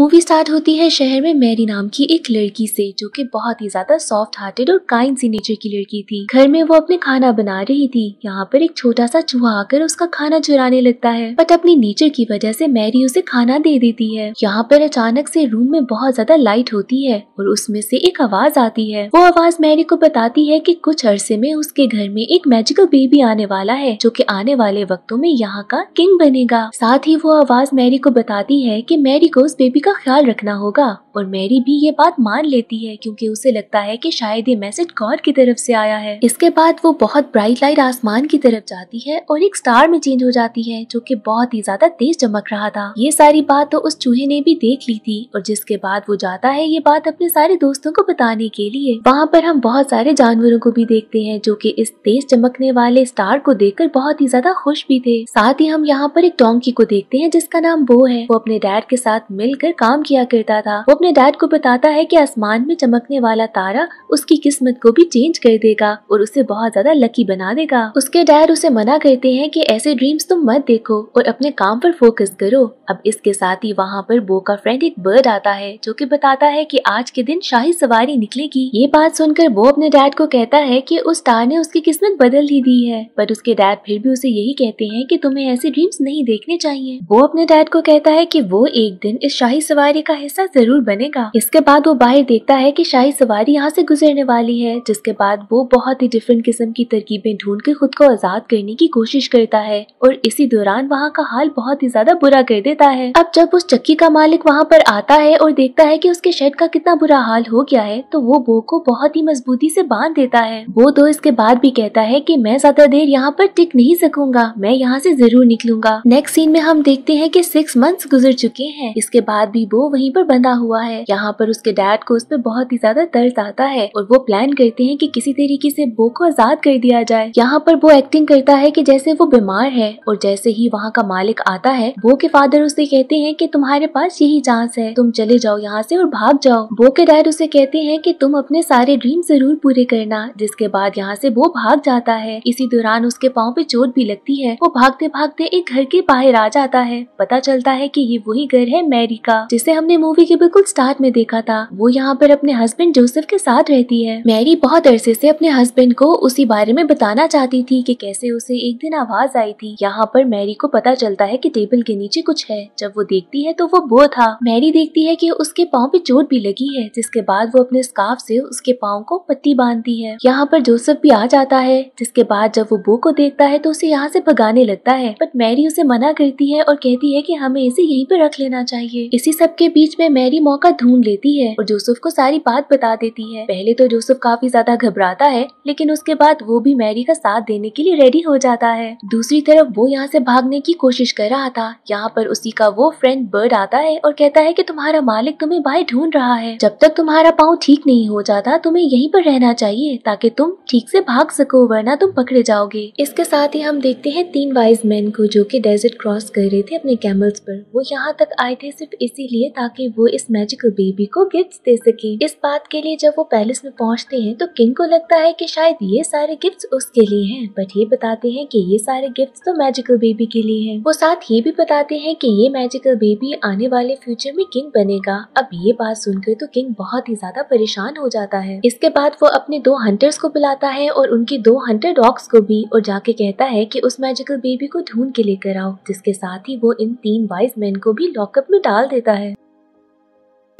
movie start होती है शहर में मैरी नाम की एक लड़की से जो कि बहुत ही ज्यादा सॉफ्ट हार्टेड और काइंड सी नेचर की लड़की थी घर में वो अपने खाना बना रही थी यहाँ पर एक छोटा सा चूहा आकर उसका खाना चुराने लगता है बट अपनी नेचर की वजह से मैरी उसे खाना दे देती है यहाँ पर अचानक से रूम में बहुत ज्यादा लाइट होती है और उसमें से एक आवाज आती है वो आवाज मैरी को बताती है की कुछ अरसे में उसके घर में एक मैजिकल बेबी आने वाला है जो की आने वाले वक्तों में यहाँ का किंग बनेगा साथ ही वो आवाज मैरी को बताती है की मैरी को उस बेबी का का ख्याल रखना होगा और मैरी भी ये बात मान लेती है क्योंकि उसे लगता है कि शायद ये मैसेज गॉड की तरफ से आया है इसके बाद वो बहुत ब्राइट लाइट आसमान की तरफ जाती है और एक स्टार में चेंज हो जाती है जो कि बहुत ही ज्यादा तेज चमक रहा था ये सारी बात तो उस चूहे ने भी देख ली थी और जिसके बाद वो जाता है ये बात अपने सारे दोस्तों को बताने के लिए वहाँ पर हम बहुत सारे जानवरों को भी देखते हैं जो की इस तेज चमकने वाले स्टार को कर बहुत ही ज्यादा खुश भी थे साथ ही हम यहाँ पर एक टोंकी को देखते है जिसका नाम बो है वो अपने डैड के साथ मिलकर लेकर काम किया करता था वो अपने डैड को बताता है कि आसमान में चमकने वाला तारा उसकी किस्मत को भी चेंज कर देगा और उसे बहुत ज्यादा लकी बना देगा उसके डैड उसे मना करते हैं कि ऐसे ड्रीम्स तुम मत देखो और अपने काम पर फोकस करो अब इसके साथ ही वहाँ पर बो का फ्रेंड एक बर्ड आता है जो की बताता है की आज के दिन शाही सवारी निकलेगी ये बात सुनकर बो अपने डैड को कहता है की उस तार ने उसकी किस्मत बदल ही दी है पर उसके डैड फिर भी उसे यही कहते हैं की तुम्हे ऐसे ड्रीम्स नहीं देखने चाहिए वो अपने डैड को कहता है की वो एक दिन इस शाही शाही सवारी का हिस्सा जरूर बनेगा इसके बाद वो बाहर देखता है की शाही सवारी यहाँ से गुजरने वाली है जिसके बाद वो बहुत ही डिफरेंट किस्म की तरकीबें ढूंढ के खुद को आजाद करने की कोशिश करता है और इसी दौरान वहाँ का हाल बहुत ही ज्यादा बुरा कर देता है अब जब उस चक्की का मालिक वहाँ पर आता है और देखता है की उसके शेड का कितना बुरा हाल हो गया है तो वो बो को बहुत ही मजबूती से बांध देता है वो तो इसके बाद भी कहता है की मैं ज्यादा देर यहाँ पर टिक नहीं सकूंगा मैं यहाँ से जरूर निकलूंगा नेक्स्ट सीन में हम देखते हैं कि सिक्स मंथ्स गुजर चुके हैं इसके बाद भी वो वहीं पर बंधा हुआ है यहाँ पर उसके डैड को उस पर बहुत ही ज्यादा दर्द आता है और वो प्लान करते हैं कि किसी तरीके से बो को आजाद कर दिया जाए यहाँ पर वो एक्टिंग करता है कि जैसे वो बीमार है और जैसे ही वहाँ का मालिक आता है बो के फादर उसे कहते हैं कि तुम्हारे पास यही चांस है तुम चले जाओ यहाँ से और भाग जाओ बो के डैड उसे कहते हैं कि तुम अपने सारे ड्रीम जरूर पूरे करना जिसके बाद यहाँ से वो भाग जाता है इसी दौरान उसके पाँव पे चोट भी लगती है वो भागते भागते एक घर के बाहर आ जाता है पता चलता है की ये वही घर है मैरी का था जिसे हमने मूवी के बिल्कुल स्टार्ट में देखा था वो यहाँ पर अपने हस्बैंड जोसेफ के साथ रहती है मैरी बहुत अरसे से अपने हस्बैंड को उसी बारे में बताना चाहती थी कि कैसे उसे एक दिन आवाज आई थी यहाँ पर मैरी को पता चलता है कि टेबल के नीचे कुछ है जब वो देखती है तो वो बो था मैरी देखती है कि उसके पाँव पे चोट भी लगी है जिसके बाद वो अपने स्काफ से उसके पाँव को पत्ती बांधती है यहाँ पर जोसेफ भी आ जाता है जिसके बाद जब वो बो को देखता है तो उसे यहाँ से भगाने लगता है बट मैरी उसे मना करती है और कहती है की हमें इसे यहीं पर रख लेना चाहिए इसी इसी सब के बीच में मैरी मौका ढूंढ लेती है और जोसेफ को सारी बात बता देती है पहले तो जोसेफ काफी ज्यादा घबराता है लेकिन उसके बाद वो भी मैरी का साथ देने के लिए रेडी हो जाता है दूसरी तरफ वो यहाँ से भागने की कोशिश कर रहा था यहाँ पर उसी का वो फ्रेंड बर्ड आता है और कहता है की तुम्हारा मालिक तुम्हें बाहर ढूंढ रहा है जब तक तुम्हारा पाँव ठीक नहीं हो जाता तुम्हें यहीं पर रहना चाहिए ताकि तुम ठीक से भाग सको वरना तुम पकड़े जाओगे इसके साथ ही हम देखते हैं तीन वाइज मैन को जो की डेजर्ट क्रॉस कर रहे थे अपने कैमल्स पर वो यहाँ तक आए थे सिर्फ इसी इसीलिए ताकि वो इस मैजिकल बेबी को गिफ्ट दे सके इस बात के लिए जब वो पैलेस में पहुँचते हैं तो किंग को लगता है की शायद ये सारे गिफ्ट उसके लिए है बट ये बताते हैं की ये सारे गिफ्ट तो मैजिकल बेबी के लिए है वो साथ ये भी बताते हैं की ये मैजिकल बेबी आने वाले फ्यूचर में किंग बनेगा अब ये बात सुनकर तो किंग बहुत ही ज्यादा परेशान हो जाता है इसके बाद वो अपने दो हंटर्स को बुलाता है और उनके दो हंटर डॉग्स को भी और जाके कहता है कि उस मैजिकल बेबी को ढूंढ के लेकर आओ जिसके साथ ही वो इन तीन वाइज मैन को भी लॉकअप में डाल देता सकता है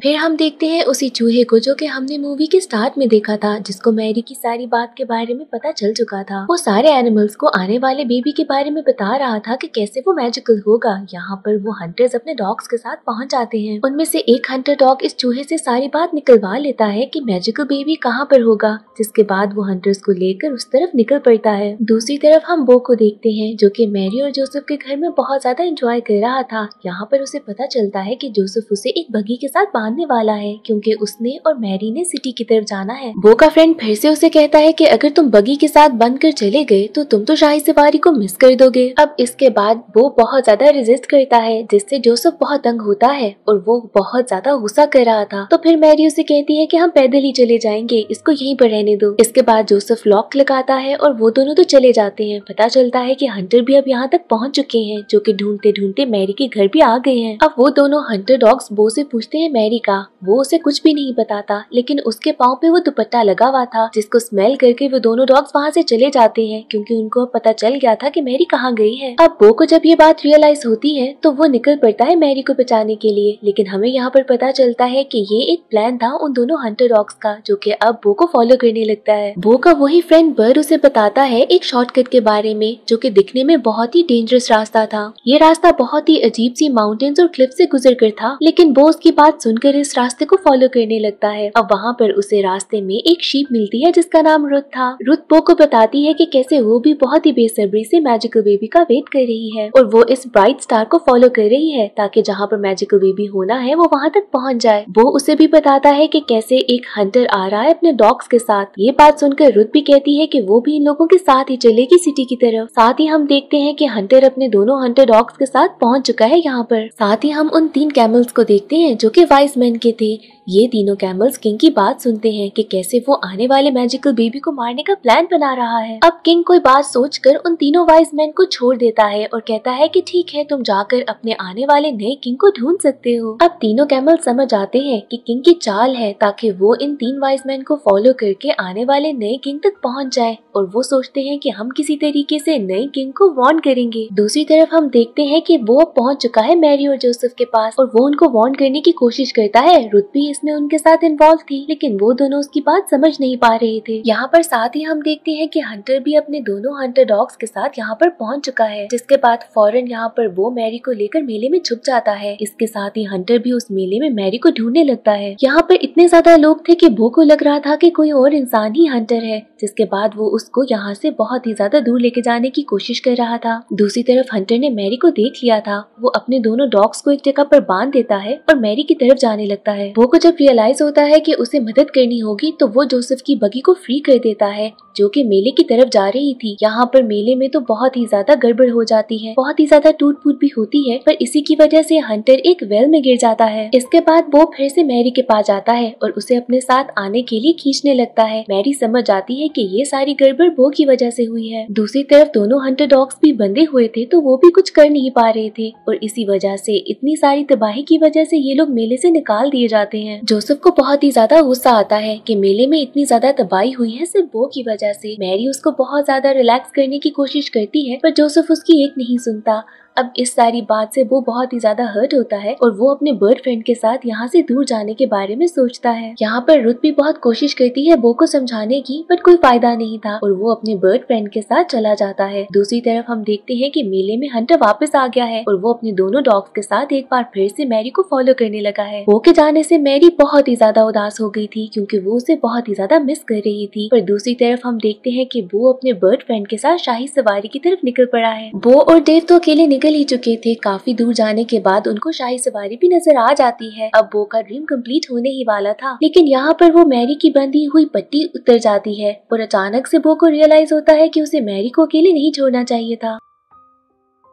फिर हम देखते हैं उसी चूहे को जो कि हमने मूवी के स्टार्ट में देखा था जिसको मैरी की सारी बात के बारे में पता चल चुका था वो सारे एनिमल्स को आने वाले बेबी के बारे में बता रहा था कि कैसे वो मैजिकल होगा यहाँ पर वो हंटर्स अपने डॉग्स के साथ पहुँच जाते हैं उनमें से एक हंटर डॉग इस चूहे से सारी बात निकलवा लेता है की मैजिकल बेबी कहाँ पर होगा जिसके बाद वो हंटर्स को लेकर उस तरफ निकल पड़ता है दूसरी तरफ हम बो को देखते हैं जो की मैरी और जोसेफ के घर में बहुत ज्यादा इंजॉय कर रहा था यहाँ पर उसे पता चलता है की जोसेफ उसे एक बगी के साथ बांध मानने वाला है क्योंकि उसने और मैरी ने सिटी की तरफ जाना है बो का फ्रेंड फिर से उसे कहता है कि अगर तुम बगी के साथ बंद कर चले गए तो तुम तो शाही सवारी को मिस कर दोगे अब इसके बाद वो बहुत ज्यादा रिजिस्ट करता है जिससे जोसफ बहुत तंग होता है और वो बहुत ज्यादा गुस्सा कर रहा था तो फिर मैरी उसे कहती है की हम पैदल ही चले जाएंगे इसको यही पर रहने दो इसके बाद जोसफ लॉक लगाता है और वो दोनों तो चले जाते हैं पता चलता है की हंटर भी अब यहाँ तक पहुँच चुके हैं जो की ढूंढते ढूंढते मैरी के घर भी आ गए हैं अब वो दोनों हंटर डॉग्स बो से पूछते हैं मैरी का वो उसे कुछ भी नहीं बताता लेकिन उसके पाँव पे वो दुपट्टा लगा हुआ था जिसको स्मेल करके वो दोनों डॉग्स वहाँ से चले जाते हैं क्योंकि उनको पता चल गया था कि मैरी कहाँ गई है अब बो को जब ये बात रियलाइज होती है तो वो निकल पड़ता है मैरी को बचाने के लिए लेकिन हमें यहाँ पर पता चलता है की ये एक प्लान था उन दोनों हंटर डॉग्स का जो की अब बो को फॉलो करने लगता है बो का वही फ्रेंड बर उसे बताता है एक शॉर्टकट के बारे में जो की दिखने में बहुत ही डेंजरस रास्ता था ये रास्ता बहुत ही अजीब सी माउंटेन्स और क्लिफ से गुजर कर था लेकिन बो उसकी बात सुनकर फिर इस रास्ते को फॉलो करने लगता है अब वहाँ पर उसे रास्ते में एक शीप मिलती है जिसका नाम रुद था रुद पो को बताती है कि कैसे वो भी बहुत ही बेसब्री से मैजिकल बेबी का वेट कर रही है और वो इस ब्राइट स्टार को फॉलो कर रही है ताकि जहाँ पर मैजिकल बेबी होना है वो वहाँ तक पहुँच जाए वो उसे भी बताता है की कैसे एक हंटर आ रहा है अपने डॉग्स के साथ ये बात सुनकर रुद भी कहती है की वो भी इन लोगों के साथ ही चलेगी सिटी की तरफ साथ ही हम देखते हैं की हंटर अपने दोनों हंटर डॉग्स के साथ पहुँच चुका है यहाँ पर साथ ही हम उन तीन कैमल्स को देखते हैं जो की वाइस मैन के थे ये तीनों कैमल्स किंग की बात सुनते हैं कि कैसे वो आने वाले मैजिकल बेबी को मारने का प्लान बना रहा है अब किंग कोई बात सोचकर उन तीनों वाइज मैन को छोड़ देता है और कहता है कि ठीक है तुम जाकर अपने आने वाले नए किंग को ढूंढ सकते हो अब तीनों कैमल समझ आते हैं कि किंग की चाल है ताकि वो इन तीन वाइज मैन को फॉलो करके आने वाले नए किंग तक पहुँच जाए और वो सोचते है की हम किसी तरीके ऐसी नए किंग को वार्न करेंगे दूसरी तरफ हम देखते हैं की वो पहुँच चुका है मैरी और जोसेफ के पास और वो उनको वार्न करने की कोशिश करता है रुत भी इसमें उनके साथ इन्वॉल्व थी लेकिन वो दोनों उसकी बात समझ नहीं पा रहे थे यहाँ पर साथ ही हम देखते हैं कि हंटर भी अपने दोनों हंटर डॉग्स के साथ यहाँ पर पहुँच चुका है जिसके बाद फौरन यहाँ पर वो मैरी को लेकर मेले में छुप जाता है इसके साथ ही हंटर भी उस मेले में मैरी को ढूंढने लगता है यहाँ पर इतने ज्यादा लोग थे की वो को लग रहा था की कोई और इंसान ही हंटर है जिसके बाद वो उसको यहाँ से बहुत ही ज्यादा दूर लेके जाने की कोशिश कर रहा था दूसरी तरफ हंटर ने मैरी को देख लिया था वो अपने दोनों डॉग्स को एक जगह पर बांध देता है और मैरी की तरफ जाने लगता है वो को जब रियलाइज होता है कि उसे मदद करनी होगी तो वो जोसेफ की बगी को फ्री कर देता है जो कि मेले की तरफ जा रही थी यहाँ पर मेले में तो बहुत ही ज्यादा गड़बड़ हो जाती है बहुत ही ज्यादा टूट फूट भी होती है पर इसी की वजह से हंटर एक वेल में गिर जाता है इसके बाद वो फिर से मैरी के पास जाता है और उसे अपने साथ आने के लिए खींचने लगता है मैरी समझ आती है की ये सारी गड़बड़ वो की वजह से हुई है दूसरी तरफ दोनों हंटर डॉग्स भी बंधे हुए थे तो वो भी कुछ कर नहीं पा रहे थे और इसी वजह से इतनी सारी तबाही की वजह से ये लोग मेले से निकाल दिए जाते हैं जोसेफ को बहुत ही ज्यादा गुस्सा आता है कि मेले में इतनी ज्यादा तबाही हुई है सिर्फ वो की वजह से मैरी उसको बहुत ज्यादा रिलैक्स करने की कोशिश करती है पर जोसेफ उसकी एक नहीं सुनता अब इस सारी बात से वो बहुत ही ज्यादा हर्ट होता है और वो अपने बर्ड फ्रेंड के साथ यहाँ से दूर जाने के बारे में सोचता है यहाँ पर रुत भी बहुत कोशिश करती है बो को समझाने की बट कोई फायदा नहीं था और वो अपने बर्ड फ्रेंड के साथ चला जाता है दूसरी तरफ हम देखते हैं की मेले में हंटर वापस आ गया है और वो अपने दोनों डॉग्स के साथ एक बार फिर से मैरी को फॉलो करने लगा है बो के जाने से मैरी बहुत ही ज्यादा उदास हो गई थी क्योंकि वो उसे बहुत ही ज्यादा मिस कर रही थी पर दूसरी तरफ हम देखते हैं कि वो अपने बर्ड फ्रेंड के साथ शाही सवारी की तरफ निकल पड़ा है बो और देव तो अकेले निकल ही चुके थे काफी दूर जाने के बाद उनको शाही सवारी भी नजर आ जाती है अब बो का ड्रीम कंप्लीट होने ही वाला था लेकिन यहाँ पर वो मैरी की बंधी हुई पट्टी उतर जाती है और अचानक से बो को रियलाइज होता है कि उसे मैरी को अकेले नहीं छोड़ना चाहिए था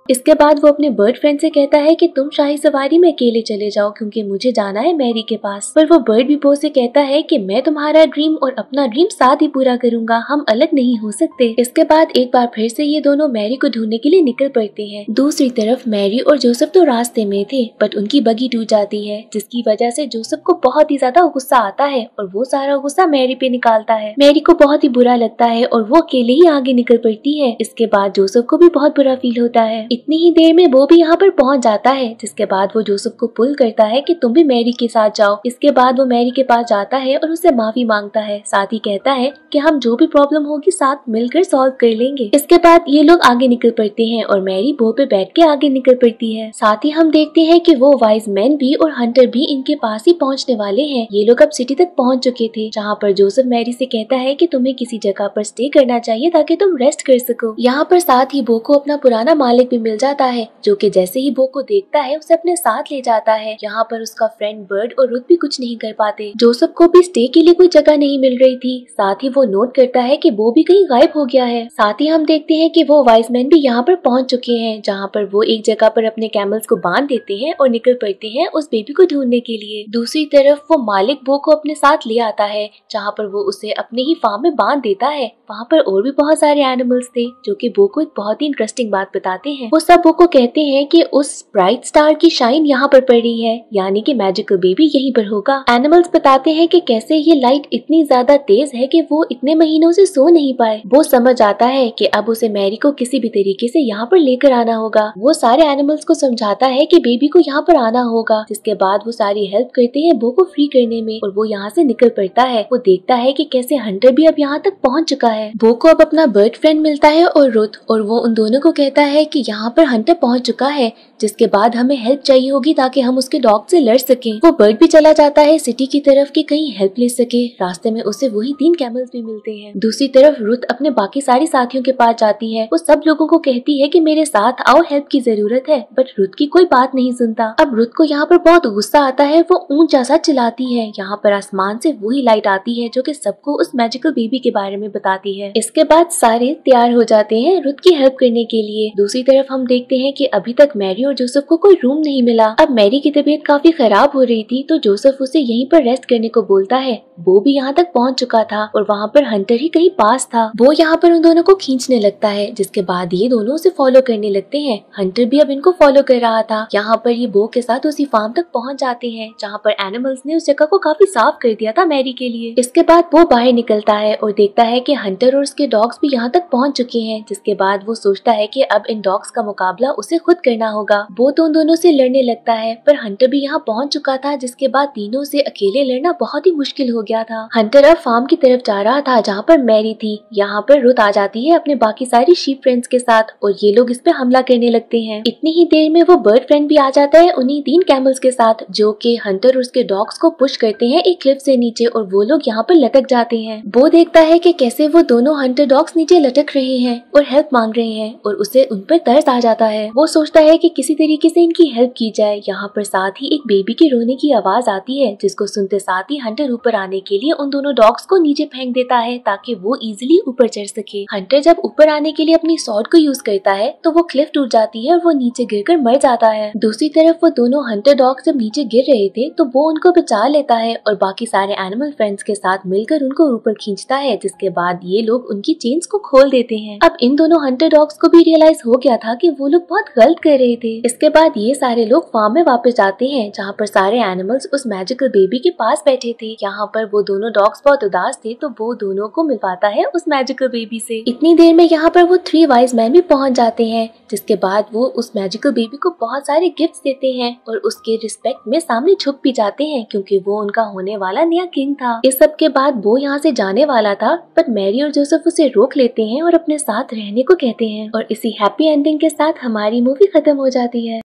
इसके बाद वो अपने बर्ड फ्रेंड से कहता है कि तुम शाही सवारी में अकेले चले जाओ क्योंकि मुझे जाना है मैरी के पास पर वो बर्ड भी बो से कहता है कि मैं तुम्हारा ड्रीम और अपना ड्रीम साथ ही पूरा करूंगा हम अलग नहीं हो सकते इसके बाद एक बार फिर से ये दोनों मैरी को ढूंढने के लिए निकल पड़ते हैं दूसरी तरफ मैरी और जोसेफ तो रास्ते में थे बट उनकी बगी टूट जाती है जिसकी वजह से जोसेफ को बहुत ही ज्यादा गुस्सा आता है और वो सारा गुस्सा मैरी पे निकालता है मैरी को बहुत ही बुरा लगता है और वो अकेले ही आगे निकल पड़ती है इसके बाद जोसेफ को भी बहुत बुरा फील होता है इतनी ही देर में वो भी यहाँ पर पहुँच जाता है जिसके बाद वो जोसेफ को पुल करता है कि तुम भी मैरी के साथ जाओ इसके बाद वो मैरी के पास जाता है और उससे माफी मांगता है साथ ही कहता है कि हम जो भी प्रॉब्लम होगी साथ मिलकर सॉल्व कर लेंगे इसके बाद ये लोग आगे निकल पड़ते हैं और मैरी बो पे बैठ के आगे निकल पड़ती है साथ ही हम देखते हैं की वो वाइज मैन भी और हंटर भी इनके पास ही पहुँचने वाले है ये लोग अब सिटी तक पहुँच चुके थे जहाँ पर जोसेफ मैरी ऐसी कहता है की तुम्हें किसी जगह आरोप स्टे करना चाहिए ताकि तुम रेस्ट कर सको यहाँ पर साथ ही बो को अपना पुराना मालिक भी मिल जाता है जो कि जैसे ही बो को देखता है उसे अपने साथ ले जाता है यहाँ पर उसका फ्रेंड बर्ड और रुद भी कुछ नहीं कर पाते जोसफ को भी स्टे के लिए कोई जगह नहीं मिल रही थी साथ ही वो नोट करता है की बो भी कहीं गायब हो गया है साथ ही हम देखते हैं की वो मैन भी यहाँ पर पहुँच चुके हैं जहाँ पर वो एक जगह पर अपने कैमल्स को बांध देते हैं और निकल पड़ते हैं उस बेबी को ढूंढने के लिए दूसरी तरफ वो मालिक बो को अपने साथ ले आता है जहाँ पर वो उसे अपने ही फार्म में बांध देता है वहाँ पर और भी बहुत सारे एनिमल्स थे जो की बो को एक बहुत ही इंटरेस्टिंग बात बताते हैं मुसाबो को कहते हैं कि उस ब्राइट स्टार की शाइन यहाँ पर पड़ रही है यानी कि मैजिकल बेबी यहीं पर होगा एनिमल्स बताते हैं कि कैसे ये लाइट इतनी ज्यादा तेज है कि वो इतने महीनों से सो नहीं पाए वो समझ आता है कि अब उसे मैरी को किसी भी तरीके से यहाँ पर लेकर आना होगा वो सारे एनिमल्स को समझाता है की बेबी को यहाँ पर आना होगा जिसके बाद वो सारी हेल्प करते हैं बो को फ्री करने में और वो यहाँ से निकल पड़ता है वो देखता है की कैसे हंटर भी अब यहाँ तक पहुँच चुका है बो को अब अपना बर्ड फ्रेंड मिलता है और रुत और वो उन दोनों को कहता है की यहाँ यहाँ पर हंटर पहुँच चुका है जिसके बाद हमें हेल्प चाहिए होगी ताकि हम उसके डॉग से लड़ सके वो बर्ड भी चला जाता है सिटी की तरफ की कहीं हेल्प ले सके रास्ते में उसे वही तीन कैमल्स भी मिलते हैं दूसरी तरफ रुत अपने बाकी सारे साथियों के पास जाती है वो सब लोगो को कहती है की मेरे साथ आओ हेल्प की जरूरत है बट रुत की कोई बात नहीं सुनता अब रुत को यहाँ पर बहुत गुस्सा आता है वो ऊंचा जैसा चिलती है यहाँ पर आसमान से वही लाइट आती है जो की सबको उस मैजिकल बेबी के बारे में बताती है इसके बाद सारे तैयार हो जाते हैं रुत की हेल्प करने के लिए दूसरी तरफ तरफ हम देखते हैं कि अभी तक मैरी और जोसेफ को कोई रूम नहीं मिला अब मैरी की तबीयत काफी खराब हो रही थी तो जोसेफ उसे यहीं पर रेस्ट करने को बोलता है वो भी यहाँ तक पहुँच चुका था और वहाँ पर हंटर ही कहीं पास था वो यहाँ पर उन दोनों को खींचने लगता है जिसके बाद ये दोनों उसे फॉलो करने लगते हैं हंटर भी अब इनको फॉलो कर रहा था यहाँ पर ये बो के साथ उसी फार्म तक पहुँच जाते हैं जहाँ पर एनिमल्स ने उस जगह को काफी साफ कर दिया था मैरी के लिए इसके बाद वो बाहर निकलता है और देखता है की हंटर और उसके डॉग्स भी यहाँ तक पहुँच चुके हैं जिसके बाद वो सोचता है की अब इन डॉग्स का मुकाबला उसे खुद करना होगा तो उन दोनों से लड़ने लगता है पर हंटर भी यहाँ पहुँच चुका था जिसके बाद तीनों से अकेले लड़ना बहुत ही मुश्किल हो गया था हंटर अब फार्म की तरफ जा रहा था जहाँ पर मैरी थी यहाँ पर रुत आ जाती है अपने बाकी सारी शीप फ्रेंड्स के साथ और ये लोग इस पे हमला करने लगते हैं इतनी ही देर में वो बर्ड फ्रेंड भी आ जाता है उन्हीं तीन कैमल्स के साथ जो कि हंटर और उसके डॉग्स को पुश करते हैं एक क्लिफ से नीचे और वो लोग यहाँ पर लटक जाते हैं वो देखता है कि कैसे वो दोनों हंटर डॉग्स नीचे लटक रहे हैं और हेल्प मांग रहे हैं और उसे उन पर तरस आ जाता है वो सोचता है कि किसी तरीके से इनकी हेल्प की जाए यहाँ पर साथ ही एक बेबी के रोने की आवाज आती है जिसको सुनते साथ ही हंटर ऊपर आने के लिए उन दोनों डॉग्स को नीचे फेंक देता है ताकि वो इजिली ऊपर चढ़ सके हंटर जब ऊपर आने के लिए अपनी सॉर्ड को यूज करता है तो वो क्लिफ टूट जाती है और वो नीचे गिर कर मर जाता है दूसरी तरफ वो दोनों हंटर डॉग जब नीचे गिर रहे थे तो वो उनको बचा लेता है और बाकी सारे एनिमल फ्रेंड्स के साथ मिलकर उनको ऊपर खींचता है जिसके बाद ये लोग उनकी चेन्स को खोल देते हैं अब इन दोनों हंटर डॉग्स को भी रियलाइज हो गया था कि वो लोग बहुत गलत कर रहे थे इसके बाद ये सारे लोग फार्म में वापस जाते हैं जहाँ पर सारे एनिमल्स उस मैजिकल बेबी के पास बैठे थे यहाँ पर वो दोनों डॉग्स बहुत उदास थे तो वो दोनों को मिलवाता है उस मैजिकल बेबी से इतनी देर में यहाँ पर वो थ्री वाइज मैन भी पहुँच जाते हैं जिसके बाद वो उस मैजिकल बेबी को बहुत सारे गिफ्ट देते हैं और उसके रिस्पेक्ट में सामने छुप भी जाते हैं क्योंकि वो उनका होने वाला नया किंग था इस सब के बाद वो यहाँ से जाने वाला था पर मैरी और जोसेफ उसे रोक लेते हैं और अपने साथ रहने को कहते हैं और इसी हैप्पी एंडिंग के के साथ हमारी मूवी खत्म हो जाती है